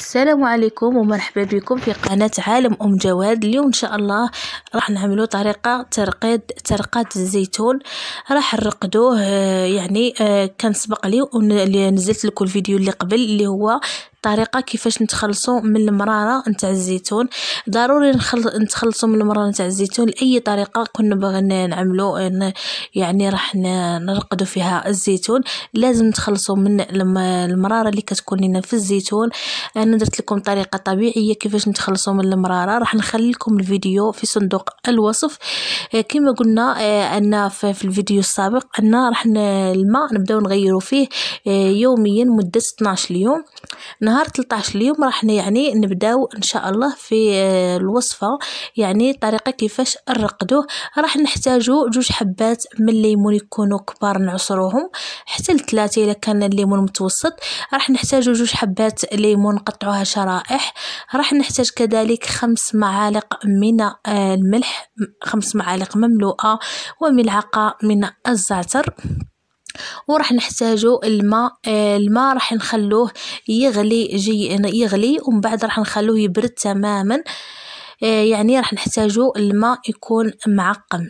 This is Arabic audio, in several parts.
السلام عليكم ومرحبا بكم في قناة عالم أم جواد اليوم إن شاء الله راح نعملو طريقة ترقيد ترقاد الزيتون راح نرقدوه آه، يعني آه، كان سبق لي ونزلت لكم الفيديو اللي قبل اللي هو طريقة كيفاش نتخلصوا من المراره نتاع الزيتون ضروري نخل... نتخلصوا من المراره نتاع الزيتون لاي طريقه كنا بغينا نعملو يعني راح نرقدوا فيها الزيتون لازم نتخلصوا من المراره اللي كتكون لنا في الزيتون انا درت لكم طريقه طبيعيه كيفاش نتخلصوا من المراره راح نخلي لكم الفيديو في صندوق الوصف آه، كما قلنا آه، ان في الفيديو السابق ان راح الماء نبداو نغيرو فيه آه، يوميا مده 12 يوم نهار نهار 13 اليوم راح يعني نبداو ان شاء الله في آه، الوصفه يعني الطريقه كيفاش نرقدوه راح نحتاجو جوج حبات من الليمون يكونوا كبار نعصروهم حتى لثلاثه الا كان الليمون متوسط راح نحتاجو جوج حبات ليمون نقطعوها شرائح راح نحتاج كذلك خمس معالق من آه، الملح خمس معالق مملوءه وملعقه من الزعتر وراح نحتاجو الماء آه، الماء راح نخلوه يغلي جي يغلي ومن بعد راح نخلوه يبرد تماما آه، يعني راح نحتاجو الماء يكون معقم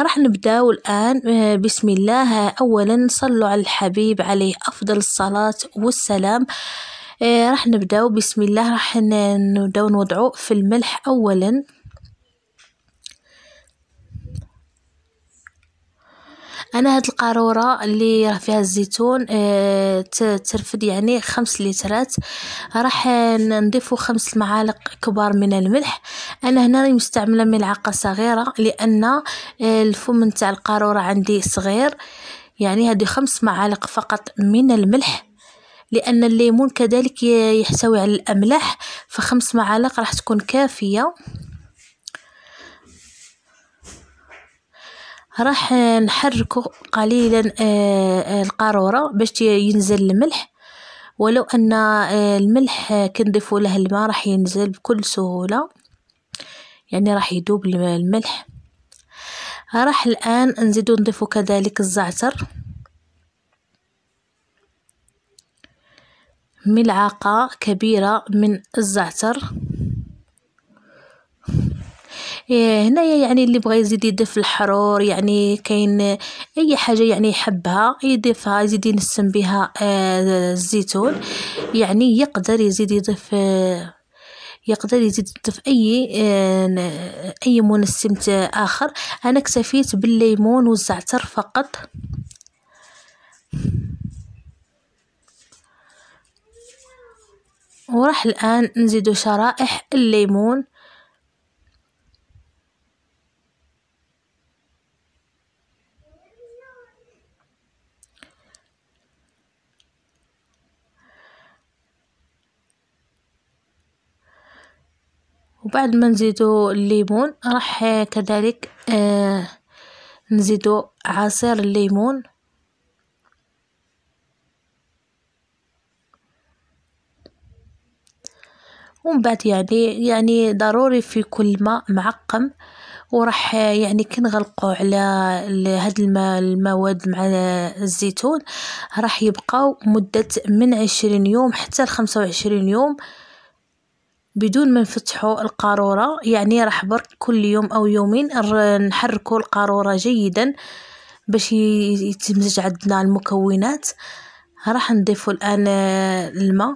راح نبداو الآن آه، بسم الله أولا صلوا على الحبيب عليه أفضل الصلاة والسلام راح نبداو بسم الله راح نبداو نوضعو في الملح أولا انا هاد القاروره اللي راه فيها الزيتون آه، ترفد يعني خمس لترات راح نضيفو خمس معالق كبار من الملح انا هنا راني مستعمله ملعقه صغيره لان آه، الفم نتاع القاروره عندي صغير يعني هادي خمس معالق فقط من الملح لان الليمون كذلك يحتوي على الاملاح فخمس معالق راح تكون كافيه راح نحركو قليلا آه، آه، القارورة باش ينزل الملح ولو ان آه، الملح كنضيفو له الماء راح ينزل بكل سهولة يعني راح يذوب الملح راح الان نزيدو نضيفو كذلك الزعتر ملعقة كبيرة من الزعتر إيه، هنايا يعني اللي بغى يزيد يضيف الحرور يعني كاين اي حاجه يعني يحبها يضيفها يزيد ينسم بها آه، الزيتون يعني يقدر يزيد يضيف آه، يقدر يزيد يضيف اي آه، اي منسم اخر انا اكتفيت بالليمون والزعتر فقط وراح الان نزيدو شرائح الليمون وبعد ما نزيدو الليمون راح كذلك آه، نزيدو عصير الليمون ومن بعد يعني يعني ضروري في كل ماء معقم وراح يعني كنغلقو على هاد المواد مع الزيتون راح يبقاو مدة من عشرين يوم حتى لخمسة 25 يوم بدون ما نفتحو القارورة يعني راح برك كل يوم أو يومين نحركو القارورة جيدا باش يتمزج عندنا المكونات راح نضيفو الآن الماء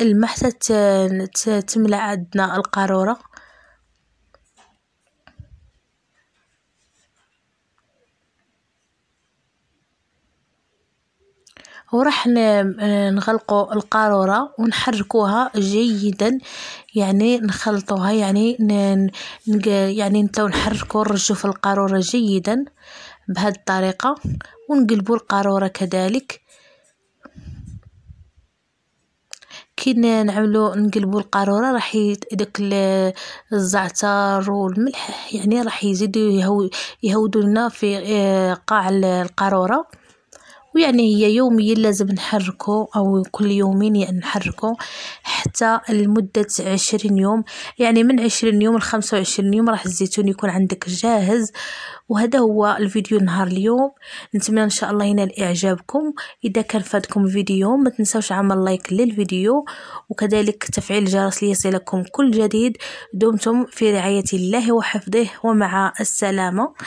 الماء حتى تملى عندنا القارورة وراح آه، نغلقو القارورة ونحركوها جيدا يعني نخلطوها يعني يعني نتاو نحركو نرجو في القارورة جيدا بهاد الطريقة ونقلبوا القارورة كذلك كي نعملو نقلبو القاروره راح داك الزعتر والملح يعني راح يزيدو يهودو لنا في آه، قاع القاروره ويعني هي يوميا لازم نحركو أو كل يومين يعني نحركو حتى لمدة عشرين يوم يعني من عشرين يوم لخمسة وعشرين يوم راح الزيتون يكون عندك جاهز وهذا هو الفيديو نهار اليوم نتمنى ان شاء الله ينال اعجابكم اذا كان فاتكم الفيديو ما تنسوش عمل لايك للفيديو وكذلك تفعيل الجرس ليصلكم كل جديد دمتم في رعايه الله وحفظه ومع السلامه